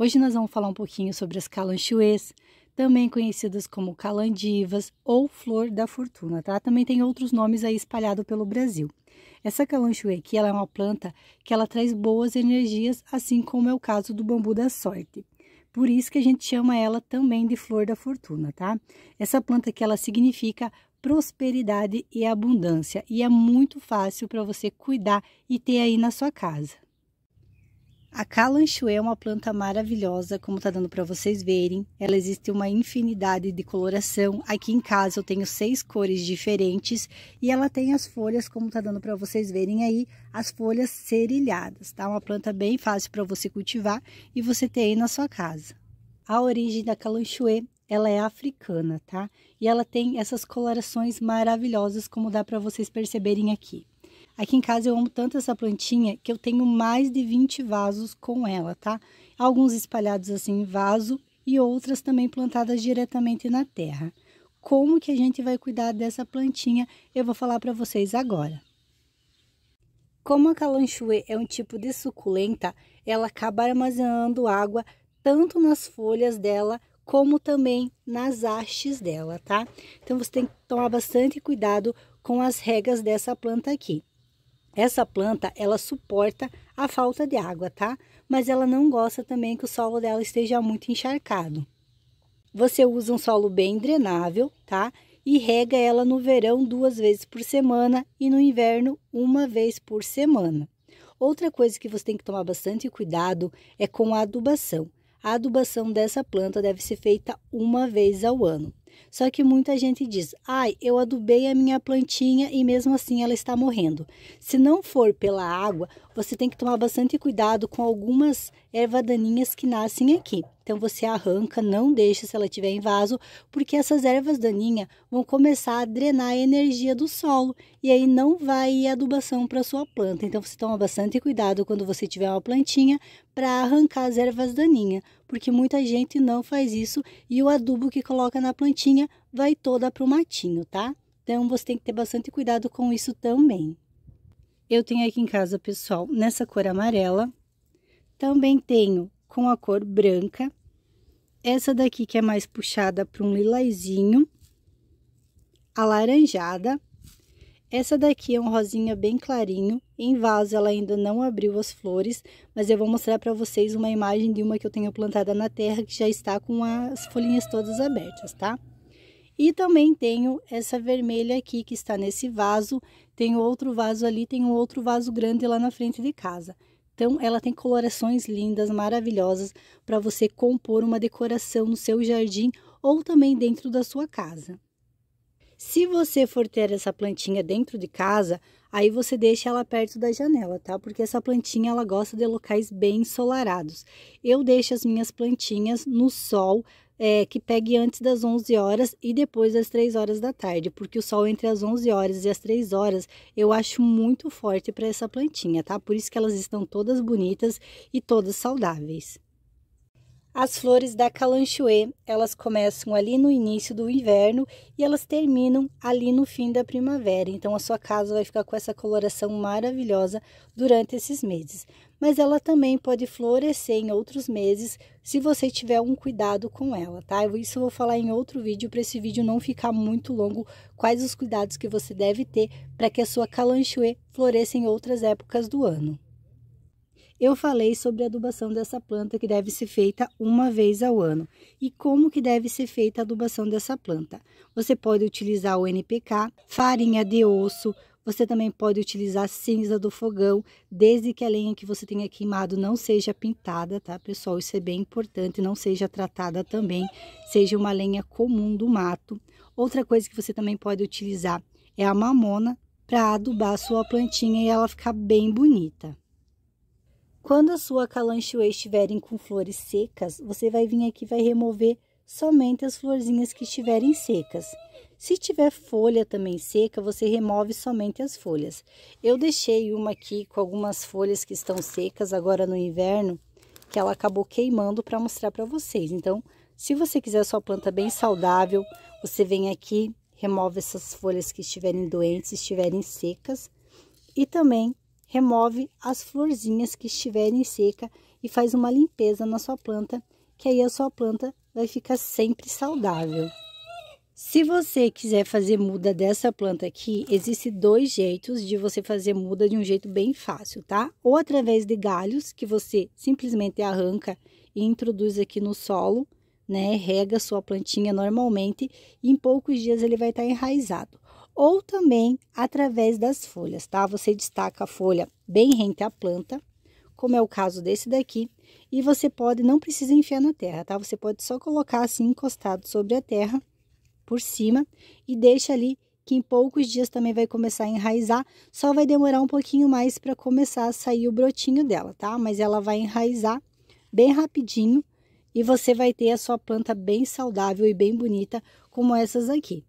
Hoje nós vamos falar um pouquinho sobre as calanchoes, também conhecidas como calandivas ou flor da fortuna, tá? Também tem outros nomes aí espalhado pelo Brasil. Essa calanchoe aqui, ela é uma planta que ela traz boas energias, assim como é o caso do bambu da sorte. Por isso que a gente chama ela também de flor da fortuna, tá? Essa planta que ela significa prosperidade e abundância e é muito fácil para você cuidar e ter aí na sua casa. A calanchoe é uma planta maravilhosa, como está dando para vocês verem. Ela existe uma infinidade de coloração. Aqui em casa eu tenho seis cores diferentes e ela tem as folhas, como está dando para vocês verem aí, as folhas cerilhadas, tá? Uma planta bem fácil para você cultivar e você ter aí na sua casa. A origem da calanchoe, ela é africana, tá? E ela tem essas colorações maravilhosas, como dá para vocês perceberem aqui. Aqui em casa eu amo tanto essa plantinha que eu tenho mais de 20 vasos com ela, tá? Alguns espalhados assim em vaso e outras também plantadas diretamente na terra. Como que a gente vai cuidar dessa plantinha? Eu vou falar para vocês agora. Como a calanchoe é um tipo de suculenta, ela acaba armazenando água tanto nas folhas dela como também nas hastes dela, tá? Então você tem que tomar bastante cuidado com as regas dessa planta aqui. Essa planta, ela suporta a falta de água, tá? Mas ela não gosta também que o solo dela esteja muito encharcado. Você usa um solo bem drenável, tá? E rega ela no verão duas vezes por semana e no inverno uma vez por semana. Outra coisa que você tem que tomar bastante cuidado é com a adubação. A adubação dessa planta deve ser feita uma vez ao ano. Só que muita gente diz: "Ai, eu adubei a minha plantinha e mesmo assim ela está morrendo". Se não for pela água, você tem que tomar bastante cuidado com algumas ervas daninhas que nascem aqui. Então você arranca, não deixa se ela tiver em vaso, porque essas ervas daninhas vão começar a drenar a energia do solo e aí não vai ir adubação para sua planta. Então você toma bastante cuidado quando você tiver uma plantinha para arrancar as ervas daninhas, porque muita gente não faz isso e o adubo que coloca na plantinha vai toda para o matinho, tá? Então você tem que ter bastante cuidado com isso também. Eu tenho aqui em casa, pessoal, nessa cor amarela. Também tenho com a cor branca essa daqui que é mais puxada para um lilazinho, alaranjada. Essa daqui é um rosinha bem clarinho, em vaso ela ainda não abriu as flores, mas eu vou mostrar para vocês uma imagem de uma que eu tenho plantada na terra que já está com as folhinhas todas abertas, tá? E também tenho essa vermelha aqui que está nesse vaso, tem outro vaso ali, tem um outro vaso grande lá na frente de casa. Então, ela tem colorações lindas, maravilhosas para você compor uma decoração no seu jardim ou também dentro da sua casa. Se você for ter essa plantinha dentro de casa, aí você deixa ela perto da janela, tá? Porque essa plantinha ela gosta de locais bem ensolarados. Eu deixo as minhas plantinhas no sol é, que pegue antes das 11 horas e depois das 3 horas da tarde, porque o sol entre as 11 horas e as 3 horas eu acho muito forte para essa plantinha, tá? Por isso que elas estão todas bonitas e todas saudáveis. As flores da calanchoe, elas começam ali no início do inverno e elas terminam ali no fim da primavera. Então a sua casa vai ficar com essa coloração maravilhosa durante esses meses. Mas ela também pode florescer em outros meses se você tiver um cuidado com ela, tá? Isso eu vou falar em outro vídeo para esse vídeo não ficar muito longo, quais os cuidados que você deve ter para que a sua calanchoe floresça em outras épocas do ano eu falei sobre a adubação dessa planta que deve ser feita uma vez ao ano. E como que deve ser feita a adubação dessa planta? Você pode utilizar o NPK, farinha de osso, você também pode utilizar cinza do fogão, desde que a lenha que você tenha queimado não seja pintada, tá, pessoal? Isso é bem importante, não seja tratada também, seja uma lenha comum do mato. Outra coisa que você também pode utilizar é a mamona para adubar a sua plantinha e ela ficar bem bonita. Quando a sua calanchoe estiverem com flores secas, você vai vir aqui e vai remover somente as florzinhas que estiverem secas. Se tiver folha também seca, você remove somente as folhas. Eu deixei uma aqui com algumas folhas que estão secas agora no inverno, que ela acabou queimando para mostrar para vocês. Então, se você quiser sua planta bem saudável, você vem aqui, remove essas folhas que estiverem doentes, estiverem secas. E também Remove as florzinhas que estiverem seca e faz uma limpeza na sua planta, que aí a sua planta vai ficar sempre saudável. Se você quiser fazer muda dessa planta aqui, existe dois jeitos de você fazer muda de um jeito bem fácil, tá? Ou através de galhos que você simplesmente arranca e introduz aqui no solo, né? Rega sua plantinha normalmente e em poucos dias ele vai estar enraizado ou também através das folhas, tá? Você destaca a folha bem rente à planta, como é o caso desse daqui, e você pode, não precisa enfiar na terra, tá? Você pode só colocar assim encostado sobre a terra, por cima, e deixa ali que em poucos dias também vai começar a enraizar, só vai demorar um pouquinho mais para começar a sair o brotinho dela, tá? Mas ela vai enraizar bem rapidinho e você vai ter a sua planta bem saudável e bem bonita, como essas aqui.